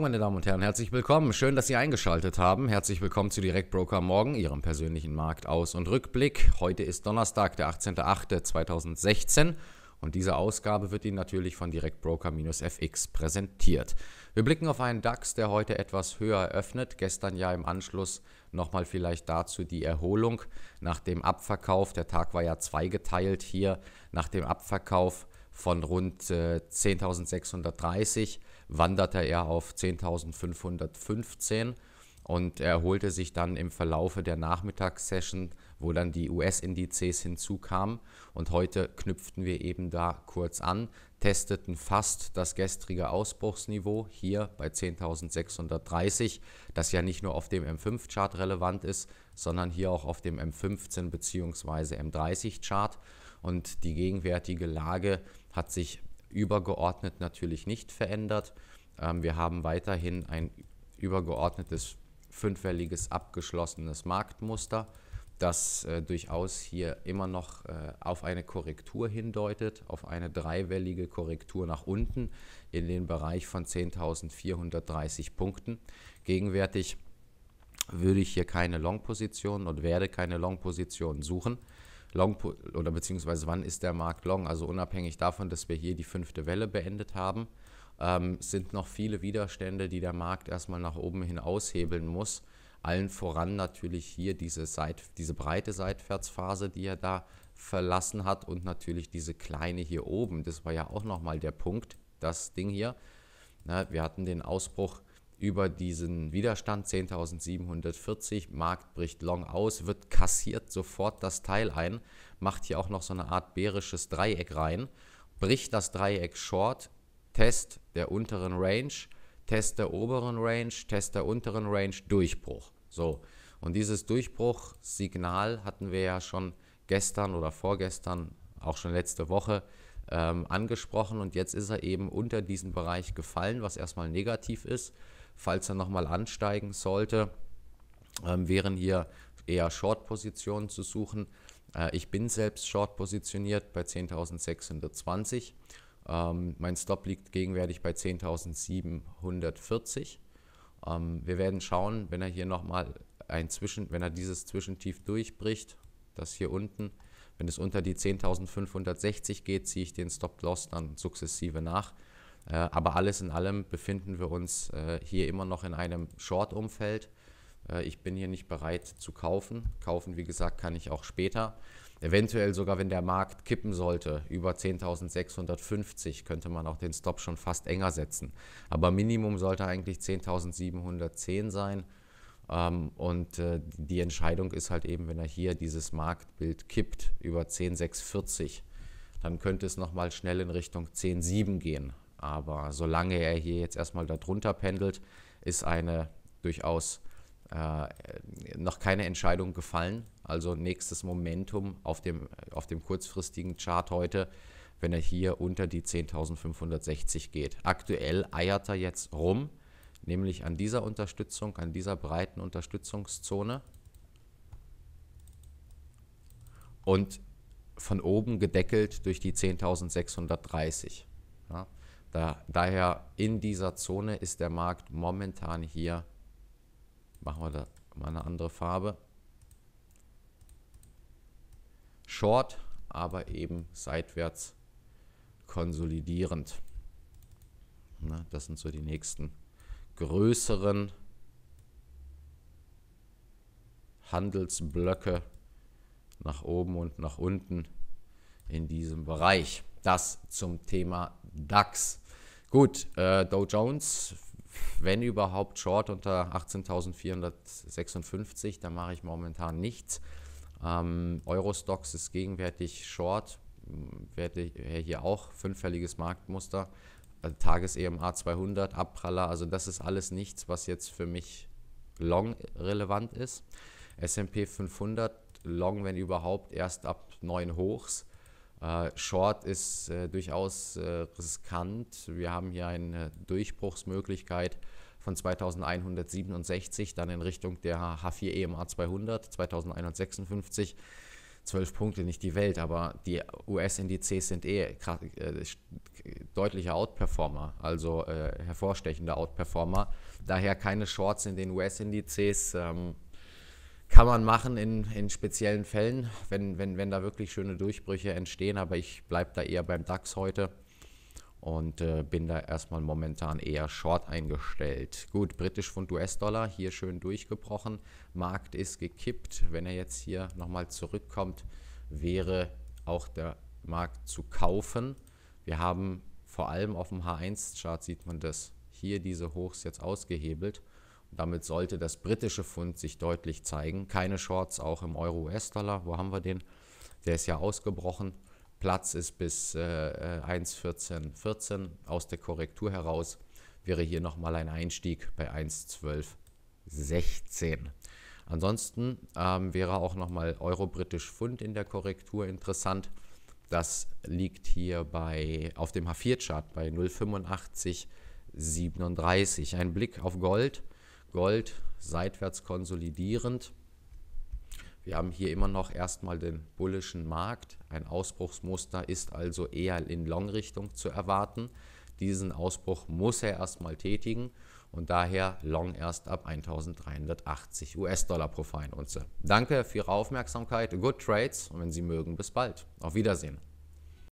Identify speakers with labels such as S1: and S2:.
S1: Morgen, meine Damen und Herren. Herzlich willkommen. Schön, dass Sie eingeschaltet haben. Herzlich willkommen zu Direktbroker Morgen, Ihrem persönlichen Markt aus- und Rückblick. Heute ist Donnerstag, der 18.08.2016 und diese Ausgabe wird Ihnen natürlich von Direktbroker-FX präsentiert. Wir blicken auf einen DAX, der heute etwas höher eröffnet, gestern ja im Anschluss Nochmal vielleicht dazu die Erholung nach dem Abverkauf. Der Tag war ja zweigeteilt hier. Nach dem Abverkauf von rund äh, 10.630 wanderte er auf 10.515 und erholte sich dann im Verlaufe der Nachmittagssession, wo dann die US-Indizes hinzukamen. Und heute knüpften wir eben da kurz an, testeten fast das gestrige Ausbruchsniveau hier bei 10.630, das ja nicht nur auf dem M5-Chart relevant ist, sondern hier auch auf dem M15 bzw. M30-Chart. Und die gegenwärtige Lage hat sich übergeordnet natürlich nicht verändert. Ähm, wir haben weiterhin ein übergeordnetes fünfwelliges abgeschlossenes Marktmuster, das äh, durchaus hier immer noch äh, auf eine Korrektur hindeutet, auf eine dreiwellige Korrektur nach unten in den Bereich von 10.430 Punkten. Gegenwärtig würde ich hier keine Long-Position und werde keine Long-Position suchen. Long oder beziehungsweise wann ist der Markt long? Also unabhängig davon, dass wir hier die fünfte Welle beendet haben, ähm, sind noch viele Widerstände, die der Markt erstmal nach oben hin aushebeln muss. Allen voran natürlich hier diese, Seit diese breite Seitwärtsphase, die er da verlassen hat und natürlich diese kleine hier oben. Das war ja auch nochmal der Punkt, das Ding hier. Na, ne, wir hatten den Ausbruch über diesen Widerstand 10.740. Markt bricht Long aus, wird kassiert sofort das Teil ein, macht hier auch noch so eine Art bärisches Dreieck rein, bricht das Dreieck Short, Test der unteren Range, Test der oberen Range, Test der unteren Range, Durchbruch. So, und dieses Durchbruchsignal hatten wir ja schon gestern oder vorgestern, auch schon letzte Woche ähm, angesprochen und jetzt ist er eben unter diesen Bereich gefallen, was erstmal negativ ist. Falls er nochmal ansteigen sollte, ähm, wären hier eher Short-Positionen zu suchen. Äh, ich bin selbst Short positioniert bei 10.620. Ähm, mein Stop liegt gegenwärtig bei 10.740. Ähm, wir werden schauen, wenn er hier nochmal ein Zwischen, wenn er dieses Zwischentief durchbricht, das hier unten, wenn es unter die 10.560 geht, ziehe ich den Stop-Loss dann sukzessive nach. Äh, aber alles in allem befinden wir uns äh, hier immer noch in einem Short-Umfeld. Äh, ich bin hier nicht bereit zu kaufen. Kaufen, wie gesagt, kann ich auch später. Eventuell sogar, wenn der Markt kippen sollte, über 10.650, könnte man auch den Stop schon fast enger setzen. Aber Minimum sollte eigentlich 10.710 sein. Ähm, und äh, die Entscheidung ist halt eben, wenn er hier dieses Marktbild kippt über 10,640, dann könnte es nochmal schnell in Richtung 10,7 gehen. Aber solange er hier jetzt erstmal darunter pendelt, ist eine durchaus äh, noch keine Entscheidung gefallen. Also nächstes Momentum auf dem, auf dem kurzfristigen Chart heute, wenn er hier unter die 10.560 geht. Aktuell eiert er jetzt rum nämlich an dieser Unterstützung, an dieser breiten Unterstützungszone und von oben gedeckelt durch die 10.630. Ja, da, daher in dieser Zone ist der Markt momentan hier, machen wir da mal eine andere Farbe, short, aber eben seitwärts konsolidierend. Na, ne, das sind so die nächsten größeren Handelsblöcke nach oben und nach unten in diesem Bereich. Das zum Thema DAX. Gut, äh, Dow Jones, wenn überhaupt Short unter 18.456, da mache ich momentan nichts. Ähm, Eurostox ist gegenwärtig Short werde äh, hier auch fünffälliges Marktmuster. Äh, Tages-EMA 200, Abpraller, also das ist alles nichts, was jetzt für mich long relevant ist. S&P 500 long, wenn überhaupt, erst ab neuen Hochs. Äh, Short ist durchaus riskant. Wir haben hier eine Durchbruchsmöglichkeit von 2167, dann in Richtung der H4 EMA 200, 2156 zwölf Punkte, nicht die Welt, aber die US-Indizes sind eh äh, deutlicher Outperformer, also äh, hervorstechender Outperformer. Daher keine Shorts in den US-Indizes. Ähm, kann man machen in, in speziellen Fällen, wenn, wenn, wenn da wirklich schöne Durchbrüche entstehen, aber ich bleibe da eher beim DAX heute und äh, bin da erstmal momentan eher short eingestellt. Gut, britisch Pfund US-Dollar hier schön durchgebrochen. Markt ist gekippt. Wenn er jetzt hier nochmal zurückkommt, wäre auch der Markt zu kaufen. Wir haben vor allem auf dem H1-Chart sieht man das hier diese Hochs jetzt ausgehebelt. Und damit sollte das britische Pfund sich deutlich zeigen. Keine Shorts auch im Euro-US-Dollar. Wo haben wir den? Der ist ja ausgebrochen Platz ist bis äh, 1,14,14 äh, aus der Korrektur heraus, wäre hier nochmal ein Einstieg bei 1,12,16. Ansonsten ähm, wäre auch nochmal Euro-Britisch Pfund in der Korrektur interessant. Das liegt hier bei, auf dem H4-Chart bei 0,8537. Ein Blick auf Gold. Gold seitwärts konsolidierend wir haben hier immer noch erstmal den bullischen Markt. Ein Ausbruchsmuster ist also eher in Long-Richtung zu erwarten. Diesen Ausbruch muss er erstmal tätigen und daher Long erst ab 1380 US-Dollar pro Feinunze. Danke für Ihre Aufmerksamkeit, good trades und wenn Sie mögen, bis bald. Auf Wiedersehen.